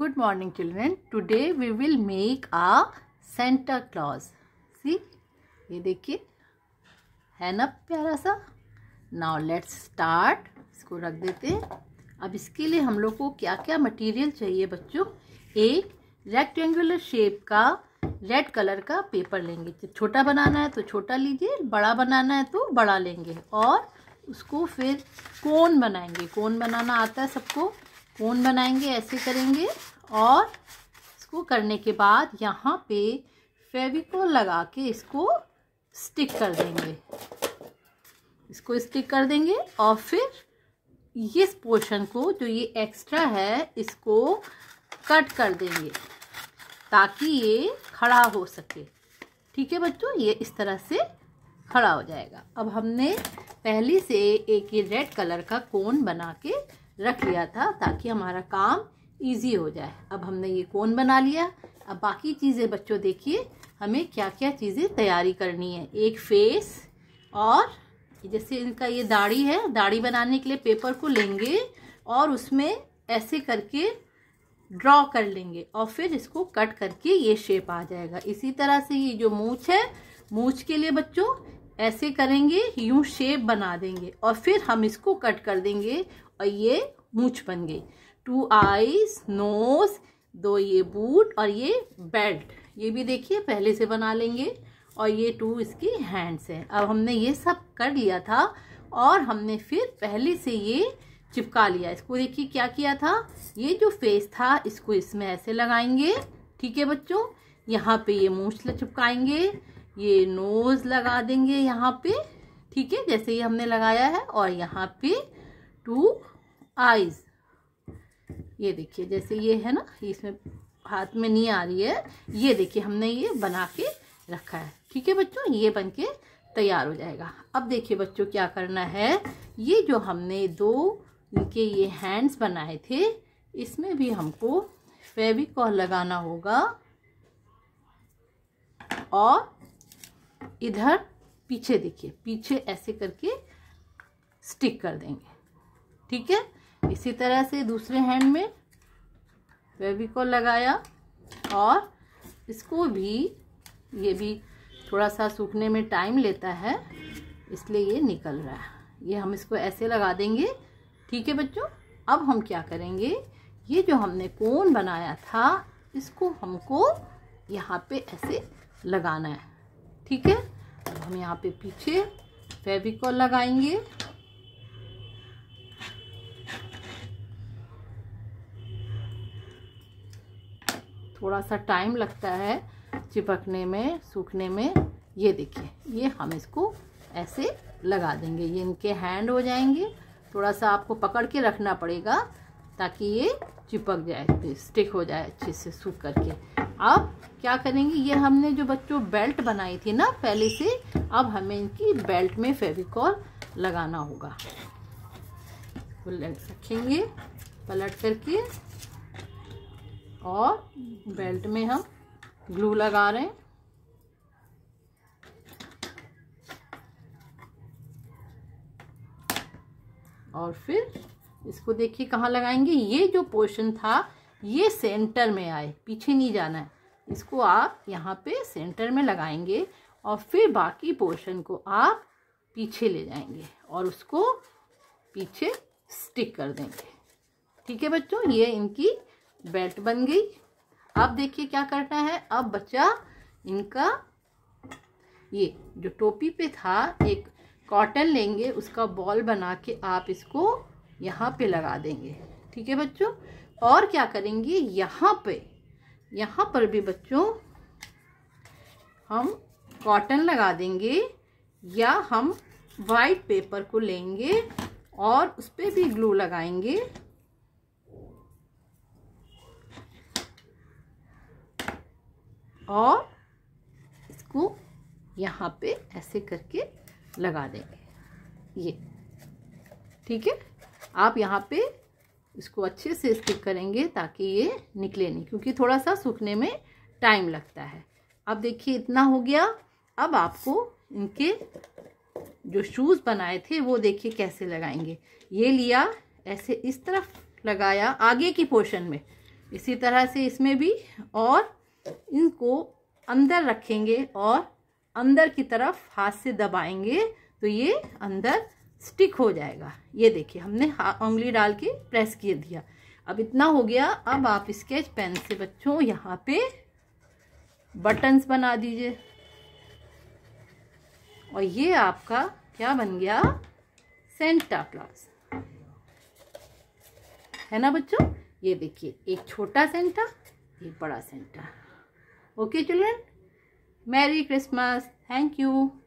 good morning children today we will make a santa Claus see ये देखिए है ना प्यारा सा नाउ लेट्स स्टार्ट इसको रख देते हैं अब इसके लिए हम लोग को क्या क्या मटेरियल चाहिए बच्चों एक रेक्टेंगुलर शेप का रेड कलर का पेपर लेंगे जब छोटा बनाना है तो छोटा लीजिए बड़ा बनाना है तो बड़ा लेंगे और उसको फिर कोन बनाएंगे कोन बनाना आता है सबको कोन बनाएंगे ऐसे करेंगे और इसको करने के बाद यहाँ पे फेविकोल लगा के इसको स्टिक कर देंगे इसको स्टिक कर देंगे और फिर इस पोर्शन को जो ये एक्स्ट्रा है इसको कट कर देंगे ताकि ये खड़ा हो सके ठीक है बच्चों ये इस तरह से खड़ा हो जाएगा अब हमने पहले से एक ये रेड कलर का कोन बना के रख लिया था ताकि हमारा काम ईजी हो जाए अब हमने ये कोन बना लिया अब बाकी चीज़ें बच्चों देखिए हमें क्या क्या चीज़ें तैयारी करनी है एक फेस और जैसे इनका ये दाढ़ी है दाढ़ी बनाने के लिए पेपर को लेंगे और उसमें ऐसे करके ड्रॉ कर लेंगे और फिर इसको कट करके ये शेप आ जाएगा इसी तरह से ये जो मूछ है मूछ के लिए बच्चों ऐसे करेंगे यूं शेप बना देंगे और फिर हम इसको कट कर देंगे और ये मूछ बन गई टू आईज नोज दो ये बूट और ये बेल्ट ये भी देखिए पहले से बना लेंगे और ये टू इसकी हैंड्स हैं अब हमने ये सब कर लिया था और हमने फिर पहले से ये चिपका लिया इसको देखिए क्या किया था ये जो फेस था इसको इसमें ऐसे लगाएंगे ठीक है बच्चों यहाँ पे ये मूछ चिपकाएंगे ये नोज़ लगा देंगे यहाँ पे ठीक है जैसे ये हमने लगाया है और यहाँ पे टू आईज ये देखिए जैसे ये है ना इसमें हाथ में नहीं आ रही है ये देखिए हमने ये बना के रखा है ठीक है बच्चों ये बन के तैयार हो जाएगा अब देखिए बच्चों क्या करना है ये जो हमने दो इनके ये हैंड्स बनाए थे इसमें भी हमको फेविकॉल लगाना होगा और इधर पीछे देखिए पीछे ऐसे करके स्टिक कर देंगे ठीक है इसी तरह से दूसरे हैंड में बेबी को लगाया और इसको भी ये भी थोड़ा सा सूखने में टाइम लेता है इसलिए ये निकल रहा है ये हम इसको ऐसे लगा देंगे ठीक है बच्चों अब हम क्या करेंगे ये जो हमने कोन बनाया था इसको हमको यहाँ पे ऐसे लगाना है ठीक है अब हम यहाँ पे पीछे फेविकॉल लगाएंगे थोड़ा सा टाइम लगता है चिपकने में सूखने में ये देखिए ये हम इसको ऐसे लगा देंगे ये इनके हैंड हो जाएंगे थोड़ा सा आपको पकड़ के रखना पड़ेगा ताकि ये चिपक जाए स्टिक तो हो जाए अच्छे से सूख करके अब क्या करेंगे ये हमने जो बच्चों बेल्ट बनाई थी ना पहले से अब हमें इनकी बेल्ट में फेविकॉल लगाना होगा रखेंगे पलट करके और बेल्ट में हम ग्लू लगा रहे हैं और फिर इसको देखिए कहाँ लगाएंगे ये जो पोर्शन था ये सेंटर में आए पीछे नहीं जाना है इसको आप यहाँ पे सेंटर में लगाएंगे और फिर बाकी पोर्शन को आप पीछे ले जाएंगे और उसको पीछे स्टिक कर देंगे ठीक है बच्चों ये इनकी बेल्ट बन गई अब देखिए क्या करना है अब बच्चा इनका ये जो टोपी पे था एक कॉटन लेंगे उसका बॉल बना के आप इसको यहाँ पे लगा देंगे ठीक है बच्चों और क्या करेंगे यहाँ पे यहाँ पर भी बच्चों हम कॉटन लगा देंगे या हम वाइट पेपर को लेंगे और उस पर भी ग्लू लगाएंगे और इसको यहाँ पे ऐसे करके लगा देंगे ये ठीक है आप यहाँ पे इसको अच्छे से स्टिक करेंगे ताकि ये निकले नहीं क्योंकि थोड़ा सा सूखने में टाइम लगता है अब देखिए इतना हो गया अब आपको इनके जो शूज़ बनाए थे वो देखिए कैसे लगाएंगे ये लिया ऐसे इस तरफ लगाया आगे की पोर्शन में इसी तरह से इसमें भी और इनको अंदर रखेंगे और अंदर की तरफ हाथ से दबाएंगे तो ये अंदर स्टिक हो जाएगा ये देखिए हमने उंगली डाल के प्रेस किए दिया अब इतना हो गया अब आप स्केच पेन से बच्चों यहाँ पे बटन्स बना दीजिए और ये आपका क्या बन गया सेंटा क्लास है ना बच्चों ये देखिए एक छोटा सेंटा एक बड़ा Santa okay children merry Christmas thank you